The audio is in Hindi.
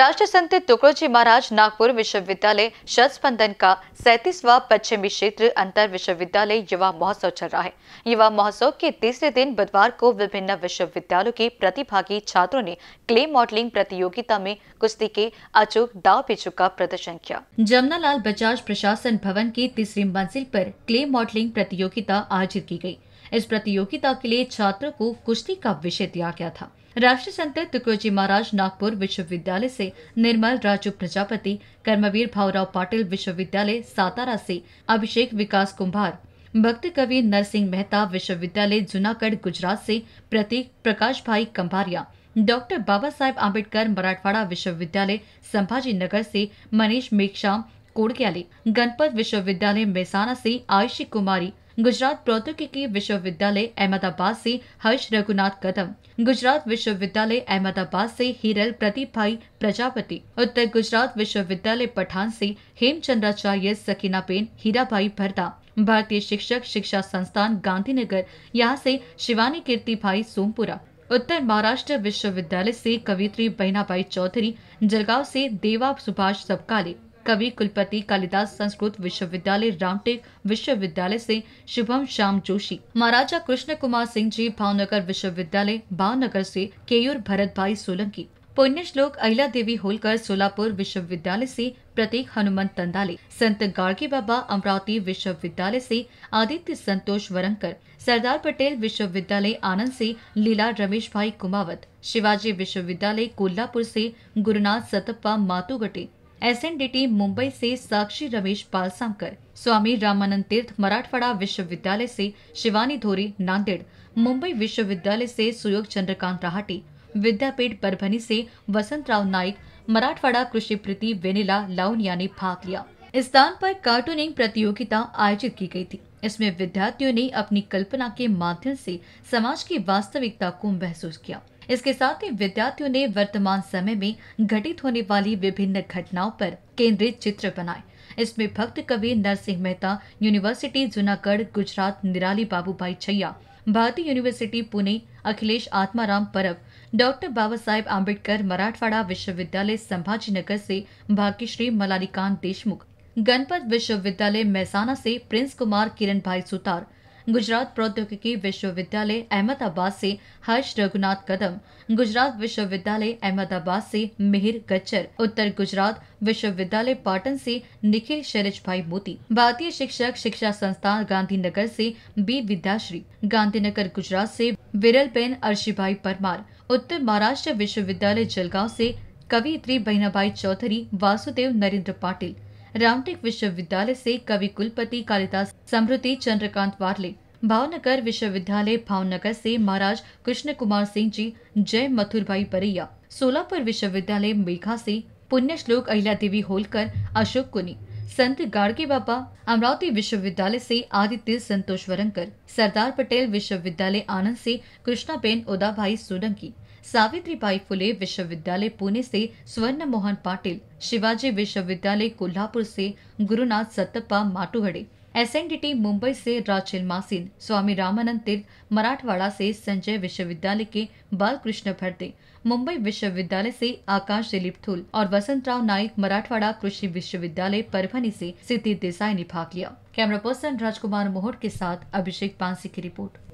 राष्ट्र संत तुकड़ोजी महाराज नागपुर विश्वविद्यालय शतस्पंदन का सैतीसवा पश्चिमी क्षेत्र अंतर विश्वविद्यालय युवा महोत्सव चल रहा है युवा महोत्सव के तीसरे दिन बुधवार को विभिन्न विश्वविद्यालयों के प्रतिभागी छात्रों ने क्ले मॉडलिंग प्रतियोगिता में कुश्ती के अचूक दाव पेचू का प्रदर्शन किया जमुना लाल बजाज प्रशासन भवन की तीसरी मंजिल पर क्ले मॉडलिंग प्रतियोगिता आयोजित की गयी इस प्रतियोगिता के लिए छात्रों को कुश्ती का विषय दिया गया था राष्ट्रीय संत तुकोजी महाराज नागपुर विश्वविद्यालय से निर्मल राजू प्रजापति कर्मवीर भावराव पाटिल विश्वविद्यालय सातारा से अभिषेक विकास कुम्भार भक्त कवि नरसिंह मेहता विश्वविद्यालय जूनागढ़ गुजरात से प्रतीक प्रकाश भाई कंभारिया डॉक्टर बाबा साहेब आम्बेडकर मराठवाड़ा विश्वविद्यालय संभाजी नगर से मनीष मेघशाम कोड़ग्याली गणपत विश्वविद्यालय मेहसाना से आयुषी कुमारी गुजरात प्रौद्योगिकी विश्वविद्यालय अहमदाबाद से हर्ष रघुनाथ कदम गुजरात विश्वविद्यालय अहमदाबाद से हिरल प्रदीप भाई प्रजापति उत्तर गुजरात विश्वविद्यालय पठान से हेमचंद्राचार्य सकीनाबेन हीराबाई भरदा भारतीय शिक्षक शिक्षा संस्थान गांधीनगर यहाँ से शिवानी कीर्ति भाई सोमपुरा उत्तर महाराष्ट्र विश्वविद्यालय से कवित्री बहनाबाई चौधरी जलगांव से देवा सुभाष सबकाले कवि कुलपति कालिदास संस्कृत विश्वविद्यालय रामटेक विश्वविद्यालय से शुभम श्याम जोशी महाराजा कृष्ण कुमार सिंह जी भावनगर विश्वविद्यालय भावनगर से केयूर भरत भाई सोलंकी पुण्य श्लोक अहिला देवी होलकर सोलापुर विश्वविद्यालय से प्रतीक हनुमंत तंदाले संत गार्गी बाबा अमरावती विश्वविद्यालय से आदित्य संतोष वरंकर सरदार पटेल विश्वविद्यालय आनंद से लीला रमेश भाई कुमावत शिवाजी विश्वविद्यालय कोल्हापुर से गुरुनाथ सतप्पा मातुगटे एसएनडीटी मुंबई से साक्षी रमेश पालसामकर स्वामी रामानंद तीर्थ मराठवाड़ा विश्वविद्यालय से शिवानी धोरी नांदेड़ मुंबई विश्वविद्यालय से सुयोग चंद्रकांत रहाटी विद्यापीठ परभनी से वसंतराव नाइक मराठवाड़ा कृषि प्रीति वेनिला लाउनिया ने भाग लिया इस स्थान पर कार्टूनिंग प्रतियोगिता आयोजित की गई थी इसमें विद्यार्थियों ने अपनी कल्पना के माध्यम से समाज की वास्तविकता को महसूस किया इसके साथ ही विद्यार्थियों ने वर्तमान समय में घटित होने वाली विभिन्न घटनाओं पर केंद्रित चित्र बनाए इसमें भक्त कवि नरसिंह मेहता यूनिवर्सिटी जूनागढ़ गुजरात निराली बाबू भाई छैया भारतीय यूनिवर्सिटी पुणे अखिलेश आत्माराम परब डॉक्टर बाबा साहेब आम्बेडकर मराठवाड़ा विश्वविद्यालय संभाजीनगर से भाग्यश्री मलानिकांत देशमुख गणपत विश्वविद्यालय महसाना से प्रिंस कुमार किरण भाई सुतार गुजरात प्रौद्योगिकी विश्वविद्यालय अहमदाबाद से हर्ष रघुनाथ कदम गुजरात विश्वविद्यालय अहमदाबाद से मिहिर गच्चर उत्तर गुजरात विश्वविद्यालय पाटन से निखिल शैलज भाई मोती भारतीय शिक्षक शिक्षा संस्थान गांधीनगर से बी विद्याश्री गांधीनगर गुजरात से विरल बेन भाई परमार उत्तर महाराष्ट्र विश्वविद्यालय जलगांव से कवियत्री बहनाबाई चौधरी वासुदेव नरेंद्र पाटिल रामटेक विश्वविद्यालय से कवि कुलपति कालिदास समृति चंद्रकांत वार्ले भावनगर विश्वविद्यालय भावनगर से महाराज कृष्ण कुमार सिंह जी जय मथुर भाई परैया सोलापुर विश्वविद्यालय मेघा से पुण्य श्लोक अहिला देवी होलकर अशोक कुनी संत गाड़गे बाबा अमरावती विश्वविद्यालय से आदित्य संतोष वरंकर सरदार पटेल विश्वविद्यालय आनंद से कृष्णाबेन उदाभाई सोलंकी सावित्रीबाई फुले विश्वविद्यालय पुणे से स्वर्ण मोहन पाटिल शिवाजी विश्वविद्यालय कोल्हापुर से गुरुनाथ सत्तप्पा माटुहड़े एसएनडीटी मुंबई से राचिल मासिन स्वामी रामानंद तीर्थ मराठवाड़ा से संजय विश्वविद्यालय के बालकृष्ण भरते मुंबई विश्वविद्यालय से आकाश दिलीप थुल और वसंतराव नाइक मराठवाड़ा कृषि विश्वविद्यालय परभनी से सिद्धि देसाई ने भाग लिया कैमरा पर्सन राजकुमार मोहट के साथ अभिषेक पांसी की रिपोर्ट